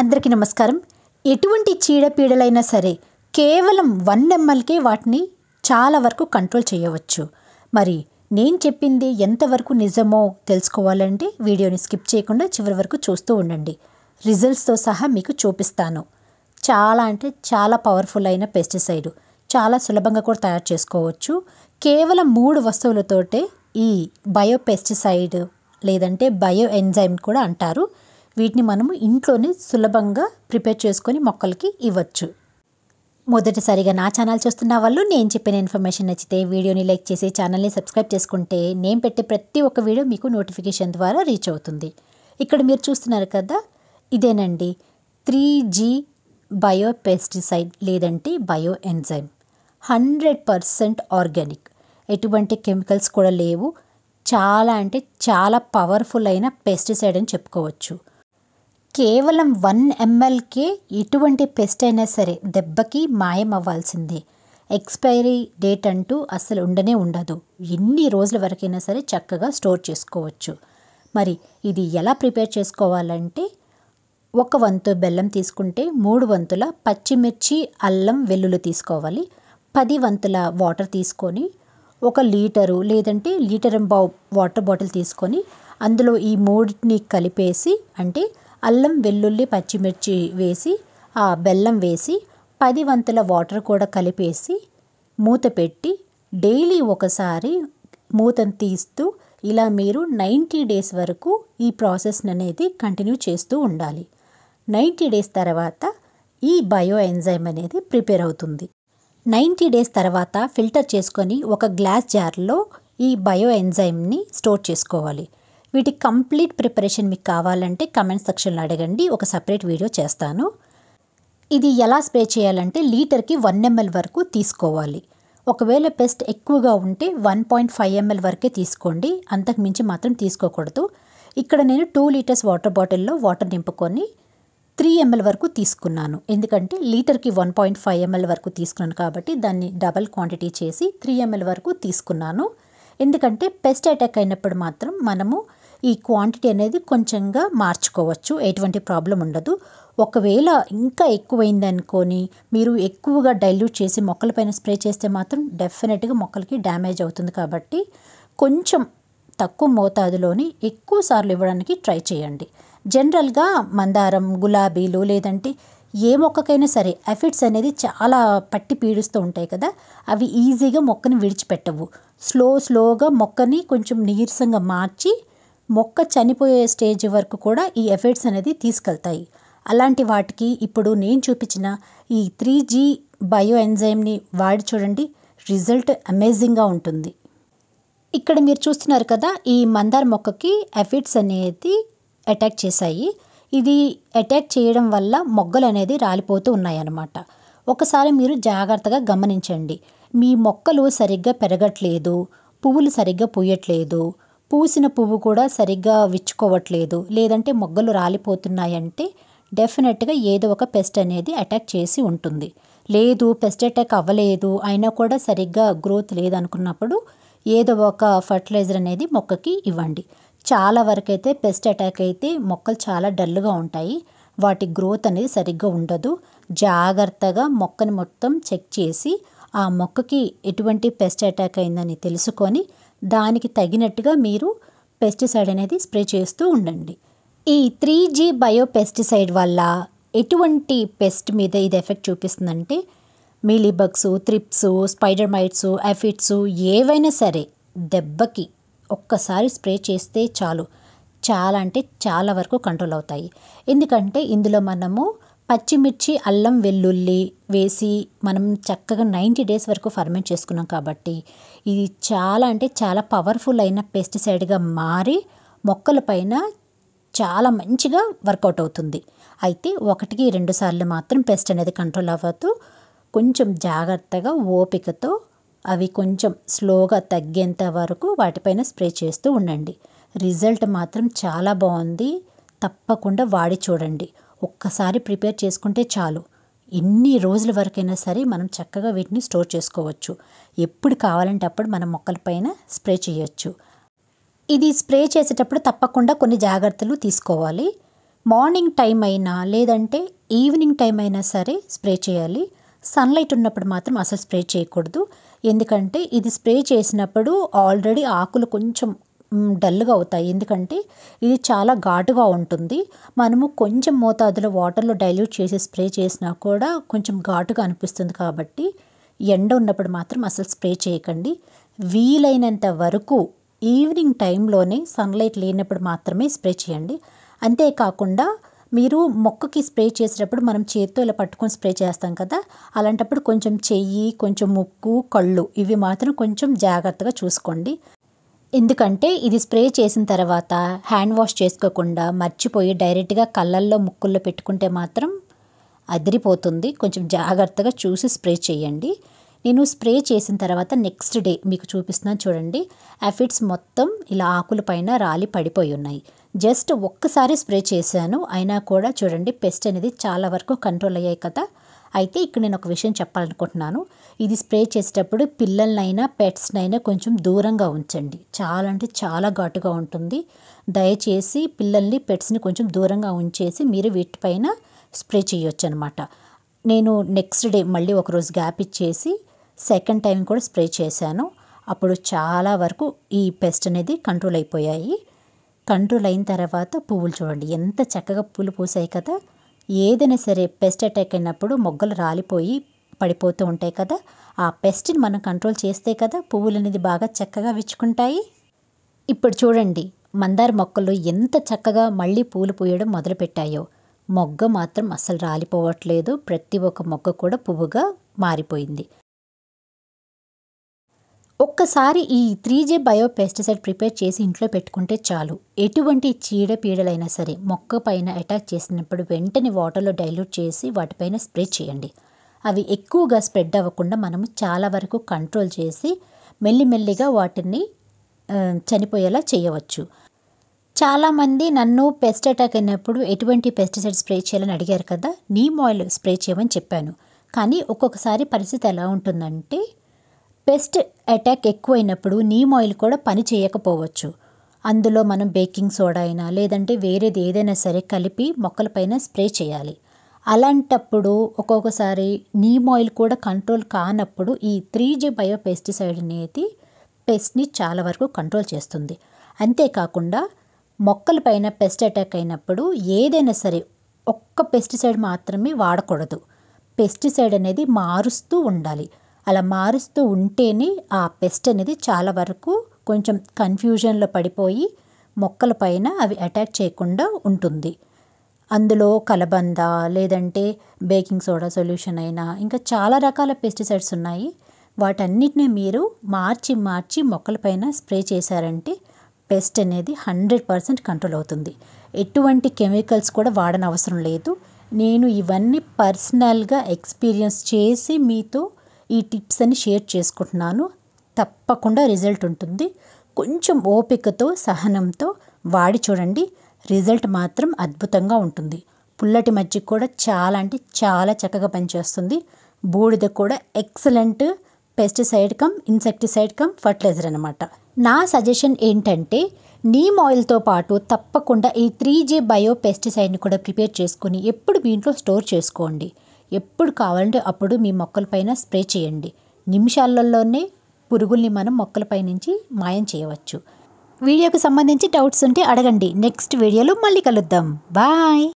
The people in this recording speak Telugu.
అందరికీ నమస్కారం ఎటువంటి చీడపీడలైనా సరే కేవలం వన్ ఎంఎల్కే వాటిని చాలా వరకు కంట్రోల్ చేయవచ్చు మరి నేను చెప్పింది ఎంతవరకు నిజమో తెలుసుకోవాలంటే వీడియోని స్కిప్ చేయకుండా చివరి వరకు చూస్తూ ఉండండి రిజల్ట్స్తో సహా మీకు చూపిస్తాను చాలా అంటే చాలా పవర్ఫుల్ అయిన పెస్టిసైడ్ చాలా సులభంగా కూడా తయారు చేసుకోవచ్చు కేవలం మూడు వస్తువులతోటే ఈ బయో పెస్టిసైడ్ లేదంటే బయో ఎంజైమ్ కూడా అంటారు వీటిని మనము ఇంట్లోనే సులభంగా ప్రిపేర్ చేసుకొని మొక్కలకి ఇవ్వచ్చు మొదటిసారిగా నా ఛానల్ చూస్తున్న వాళ్ళు నేను చెప్పిన ఇన్ఫర్మేషన్ నచ్చితే వీడియోని లైక్ చేసి ఛానల్ని సబ్స్క్రైబ్ చేసుకుంటే నేను పెట్టే ప్రతి ఒక్క వీడియో మీకు నోటిఫికేషన్ ద్వారా రీచ్ అవుతుంది ఇక్కడ మీరు చూస్తున్నారు కదా ఇదేనండి త్రీ జీ బయో పెస్టిసైడ్ లేదంటే bio enzyme hundred percent organic ఎటువంటి కెమికల్స్ కూడా లేవు చాలా అంటే చాలా పవర్ఫుల్ అయిన పెస్టిసైడ్ అని చెప్పుకోవచ్చు కేవలం వన్ ఎంఎల్కే ఎటువంటి పెస్ట్ అయినా సరే దెబ్బకి మాయం అవ్వాల్సిందే ఎక్స్పైరీ డేట్ అంటూ అసలు ఉండనే ఉండదు ఎన్ని రోజుల వరకైనా సరే చక్కగా స్టోర్ చేసుకోవచ్చు మరి ఇది ఎలా ప్రిపేర్ చేసుకోవాలంటే ఒక వంతు బెల్లం తీసుకుంటే మూడు వంతుల పచ్చిమిర్చి అల్లం వెల్లుల్లి తీసుకోవాలి పది వంతుల వాటర్ తీసుకొని ఒక లీటరు లేదంటే లీటర్ బా వాటర్ బాటిల్ తీసుకొని అందులో ఈ మూడిని కలిపేసి అంటే అల్లం వెల్లుల్లి పచ్చిమిర్చి వేసి ఆ బెల్లం వేసి పది వంతుల వాటర్ కూడా కలిపేసి మూత పెట్టి డైలీ ఒకసారి మూతను తీస్తూ ఇలా మీరు నైంటీ డేస్ వరకు ఈ ప్రాసెస్ అనేది కంటిన్యూ చేస్తూ ఉండాలి నైంటీ డేస్ తర్వాత ఈ బయో ఎంజైమ్ అనేది ప్రిపేర్ అవుతుంది నైంటీ డేస్ తర్వాత ఫిల్టర్ చేసుకొని ఒక గ్లాస్ జార్లో ఈ బయో ఎంజైమ్ని స్టోర్ చేసుకోవాలి వీటి కంప్లీట్ ప్రిపరేషన్ మీకు కావాలంటే కమెంట్ సెక్షన్లో అడగండి ఒక సపరేట్ వీడియో చేస్తాను ఇది ఎలా స్ప్రే చేయాలంటే లీటర్కి వన్ ఎంఎల్ వరకు తీసుకోవాలి ఒకవేళ పెస్ట్ ఎక్కువగా ఉంటే వన్ పాయింట్ ఫైవ్ ఎంఎల్ వరకే తీసుకోండి అంతకు మించి మాత్రం తీసుకోకూడదు ఇక్కడ నేను టూ లీటర్స్ వాటర్ బాటిల్లో వాటర్ నింపుకొని త్రీ ఎంఎల్ వరకు తీసుకున్నాను ఎందుకంటే లీటర్కి వన్ పాయింట్ ఫైవ్ ఎంఎల్ వరకు తీసుకున్నాను కాబట్టి దాన్ని డబల్ క్వాంటిటీ చేసి త్రీ ఎంఎల్ వరకు తీసుకున్నాను ఎందుకంటే పెస్ట్ అటాక్ అయినప్పుడు మాత్రం మనము ఈ క్వాంటిటీ అనేది కొంచెంగా మార్చుకోవచ్చు ఎటువంటి ప్రాబ్లం ఉండదు ఒకవేళ ఇంకా ఎక్కువైంది అనుకొని మీరు ఎక్కువగా డైల్యూట్ చేసి మొక్కలపైన స్ప్రే చేస్తే మాత్రం డెఫినెట్గా మొక్కలకి డ్యామేజ్ అవుతుంది కాబట్టి కొంచెం తక్కువ మోతాదులోని ఎక్కువ సార్లు ఇవ్వడానికి ట్రై చేయండి జనరల్గా మందారం గులాబీలు లేదంటే ఏ మొక్కకైనా సరే ఎఫిడ్స్ అనేది చాలా పట్టి పీడిస్తూ ఉంటాయి కదా అవి ఈజీగా మొక్కని విడిచిపెట్టవు స్లో స్లోగా మొక్కని కొంచెం నీరసంగా మార్చి మొక్క చనిపోయే స్టేజ్ వరకు కూడా ఈ ఎఫెక్ట్స్ అనేది తీసుకెళ్తాయి అలాంటి వాటికి ఇప్పుడు నేను చూపించిన ఈ త్రీ జీ బయో ఎంజైమ్ని వాడి చూడండి రిజల్ట్ అమేజింగ్గా ఉంటుంది ఇక్కడ మీరు చూస్తున్నారు కదా ఈ మందార్ మొక్కకి ఎఫిడ్స్ అనేది అటాక్ చేశాయి ఇది అటాక్ చేయడం వల్ల మొగ్గలు అనేది రాలిపోతూ ఉన్నాయన్నమాట ఒకసారి మీరు జాగ్రత్తగా గమనించండి మీ మొక్కలు సరిగ్గా పెరగట్లేదు పువ్వులు సరిగ్గా పూయట్లేదు పూసిన పువ్వు కూడా సరిగ్గా విచ్చుకోవట్లేదు లేదంటే మొగ్గలు రాలిపోతున్నాయంటే డెఫినెట్గా ఏదో ఒక పెస్ట్ అనేది అటాక్ చేసి ఉంటుంది లేదు పెస్ట్ అటాక్ అవ్వలేదు అయినా కూడా సరిగ్గా గ్రోత్ లేదనుకున్నప్పుడు ఏదో ఒక ఫర్టిలైజర్ అనేది మొక్కకి ఇవ్వండి చాలా వరకైతే పెస్ట్ అటాక్ అయితే మొక్కలు చాలా డల్గా ఉంటాయి వాటి గ్రోత్ అనేది సరిగ్గా ఉండదు జాగ్రత్తగా మొక్కని మొత్తం చెక్ చేసి ఆ మొక్కకి ఎటువంటి పెస్ట్ అటాక్ అయిందని తెలుసుకొని దానికి తగినట్టుగా మీరు పెస్టిసైడ్ అనేది స్ప్రే చేస్తూ ఉండండి ఈ త్రీ జీ బయో పెస్టిసైడ్ వల్ల ఎటువంటి పెస్ట్ మీద ఇది ఎఫెక్ట్ చూపిస్తుందంటే mealybugs thrips spider mites aphids ఏవైనా సరే దెబ్బకి ఒక్కసారి స్ప్రే చేస్తే చాలు చాలా అంటే చాలా వరకు కంట్రోల్ అవుతాయి ఎందుకంటే ఇందులో మనము పచ్చిమిర్చి అల్లం వెల్లుల్లి వేసి మనం చక్కగా నైంటీ డేస్ వరకు ఫర్మెంట్ చేసుకున్నాం కాబట్టి ఇది చాలా అంటే చాలా పవర్ఫుల్ అయిన పెస్టిసైడ్గా మారి పైన చాలా మంచిగా వర్కౌట్ అవుతుంది అయితే ఒకటికి రెండు సార్లు మాత్రం పెస్ట్ అనేది కంట్రోల్ అవ్వదు కొంచెం జాగ్రత్తగా ఓపికతో అవి కొంచెం స్లోగా తగ్గేంత వరకు వాటిపైన స్ప్రే చేస్తూ ఉండండి రిజల్ట్ మాత్రం చాలా బాగుంది తప్పకుండా వాడి చూడండి ఒక్కసారి ప్రిపేర్ చేసుకుంటే చాలు ఎన్ని రోజుల వరకైనా సరే మనం చక్కగా వీటిని స్టోర్ చేసుకోవచ్చు ఎప్పుడు కావాలంటే అప్పుడు మనం మొక్కలపైన స్ప్రే చేయొచ్చు ఇది స్ప్రే చేసేటప్పుడు తప్పకుండా కొన్ని జాగ్రత్తలు తీసుకోవాలి మార్నింగ్ టైం అయినా లేదంటే ఈవినింగ్ టైం అయినా సరే స్ప్రే చేయాలి సన్లైట్ ఉన్నప్పుడు మాత్రం అసలు స్ప్రే చేయకూడదు ఎందుకంటే ఇది స్ప్రే చేసినప్పుడు ఆల్రెడీ ఆకులు కొంచెం డల్గా అవుతాయి ఎందుకంటే ఇది చాలా ఘాటుగా ఉంటుంది మనము కొంచెం మోతాదులో వాటర్లో డైల్యూట్ చేసి స్ప్రే చేసినా కూడా కొంచెం ఘాటుగా అనిపిస్తుంది కాబట్టి ఎండ ఉన్నప్పుడు మాత్రం అసలు స్ప్రే చేయకండి వీలైనంత వరకు ఈవినింగ్ టైంలోనే సన్లైట్ లేనప్పుడు మాత్రమే స్ప్రే చేయండి అంతేకాకుండా మీరు మొక్కకి స్ప్రే చేసేటప్పుడు మనం చేతితో ఇలా పట్టుకొని స్ప్రే చేస్తాం కదా అలాంటప్పుడు కొంచెం చెయ్యి కొంచెం ముక్కు కళ్ళు ఇవి మాత్రం కొంచెం జాగ్రత్తగా చూసుకోండి ఎందుకంటే ఇది స్ప్రే చేసిన తర్వాత హ్యాండ్ వాష్ చేసుకోకుండా మర్చిపోయి డైరెక్ట్గా కళ్ళల్లో ముక్కుల్లో పెట్టుకుంటే మాత్రం అదిరిపోతుంది కొంచెం జాగ్రత్తగా చూసి స్ప్రే చేయండి నేను స్ప్రే చేసిన తర్వాత నెక్స్ట్ డే మీకు చూపిస్తున్నాను చూడండి ఎఫిడ్స్ మొత్తం ఇలా ఆకుల పైన రాలి పడిపోయి ఉన్నాయి జస్ట్ ఒక్కసారి స్ప్రే చేశాను అయినా కూడా చూడండి పెస్ట్ అనేది చాలా వరకు కంట్రోల్ అయ్యాయి కదా అయితే ఇక్కడ నేను ఒక విషయం చెప్పాలనుకుంటున్నాను ఇది స్ప్రే చేసేటప్పుడు పిల్లలనైనా పెట్స్నైనా కొంచెం దూరంగా ఉంచండి చాలా అంటే చాలా ఘాటుగా ఉంటుంది దయచేసి పిల్లల్ని పెట్స్ని కొంచెం దూరంగా ఉంచేసి మీరు వీటిపైన స్ప్రే చేయొచ్చు అనమాట నేను నెక్స్ట్ డే మళ్ళీ ఒకరోజు గ్యాప్ ఇచ్చేసి సెకండ్ టైం కూడా స్ప్రే చేశాను అప్పుడు చాలా వరకు ఈ పెస్ట్ అనేది కంట్రోల్ అయిపోయాయి కంట్రోల్ అయిన తర్వాత పువ్వులు చూడండి ఎంత చక్కగా పూలు పూసాయి కదా ఏదైనా సరే పెస్ట్ అటాక్ అయినప్పుడు మొగ్గలు రాలిపోయి పడిపోతూ ఉంటాయి కదా ఆ పెస్ట్ని మనం కంట్రోల్ చేస్తే కదా పువ్వులు అనేది బాగా చక్కగా విచ్చుకుంటాయి ఇప్పుడు చూడండి మందార మొక్కలు ఎంత చక్కగా మళ్ళీ పూలు పూయడం మొదలుపెట్టాయో మొగ్గ మాత్రం అస్సలు రాలిపోవట్లేదు ప్రతి ఒక్క మొగ్గ కూడా పువ్వుగా మారిపోయింది ఒక్కసారి ఈ three J bio pesticide prepare చేసి ఇంట్లో పెట్టుకుంటే చాలు ఎటువంటి చీడ పీడలైనా సరే మొక్క పైన అటాక్ చేసినప్పుడు వెంటనే వాటర్లో డైల్యూట్ చేసి వాటిపైన స్ప్రే చేయండి అవి ఎక్కువగా స్ప్రెడ్ అవ్వకుండా మనము చాలా వరకు కంట్రోల్ చేసి మెల్లిమెల్లిగా వాటిని చనిపోయేలా చేయవచ్చు చాలామంది నన్ను పెస్ట్ అటాక్ అయినప్పుడు ఎటువంటి పెస్టిసైడ్ స్ప్రే చేయాలని అడిగారు కదా నీమ్ ఆయిల్ స్ప్రే చేయమని చెప్పాను కానీ ఒక్కొక్కసారి పరిస్థితి ఎలా ఉంటుందంటే పెస్ట్ అటాక్ ఎక్కువైనప్పుడు నీమ్ ఆయిల్ కూడా పని చేయకపోవచ్చు అందులో మనం బేకింగ్ సోడా అయినా లేదంటే వేరేది ఏదైనా సరే కలిపి మొక్కలపైన స్ప్రే చేయాలి అలాంటప్పుడు ఒక్కొక్కసారి నీమ్ ఆయిల్ కూడా కంట్రోల్ కానప్పుడు ఈ త్రీ జీ బయో పెస్టిసైడ్ అనేది పెస్ట్ని చాలా వరకు కంట్రోల్ చేస్తుంది అంతేకాకుండా మొక్కలపైన పెస్ట్ అటాక్ అయినప్పుడు ఏదైనా సరే ఒక్క పెస్టిసైడ్ మాత్రమే వాడకూడదు పెస్టిసైడ్ అనేది మారుస్తూ ఉండాలి అలా మారుస్తూ ఉంటేనే ఆ పెస్ట్ అనేది చాలా వరకు కొంచెం కన్ఫ్యూజన్లో పడిపోయి మొక్కల పైన అవి అటాక్ చేయకుండా ఉంటుంది అందులో కలబంద లేదంటే బేకింగ్ సోడా సొల్యూషన్ అయినా ఇంకా చాలా రకాల పెస్టిసైడ్స్ ఉన్నాయి వాటన్నిటిని మీరు మార్చి మార్చి మొక్కలపైన స్ప్రే చేశారంటే పెస్ట్ అనేది హండ్రెడ్ పర్సెంట్ కంట్రోల్ అవుతుంది ఎటువంటి కెమికల్స్ కూడా వాడనవసరం లేదు నేను ఇవన్నీ పర్సనల్గా ఎక్స్పీరియన్స్ చేసి మీతో ఈ టిప్స్ అని షేర్ చేసుకుంటున్నాను తప్పకుండా రిజల్ట్ ఉంటుంది కొంచెం ఓపికతో సహనంతో వాడి చూడండి రిజల్ట్ మాత్రం అద్భుతంగా ఉంటుంది పుల్లటి మజ్జి కూడా చాలా అంటే చాలా చక్కగా పనిచేస్తుంది బూడిద కూడా excellent pesticide cum insecticide cum fertiliser అనమాట నా సజెషన్ ఏంటంటే నీమ్ ఆయిల్తో పాటు తప్పకుండా ఈ త్రీ జీ బయో పెస్టిసైడ్ని కూడా ప్రిపేర్ చేసుకుని ఎప్పుడు దీంట్లో స్టోర్ చేసుకోండి ఎప్పుడు కావాలంటే అప్పుడు మీ మొక్కలపైన స్ప్రే చేయండి నిమిషాలలోనే పురుగుల్ని మనం మొక్కలపై నుంచి మాయం చేయవచ్చు వీడియోకి సంబంధించి డౌట్స్ ఉంటే అడగండి నెక్స్ట్ వీడియోలో మళ్ళీ కలుద్దాం బాయ్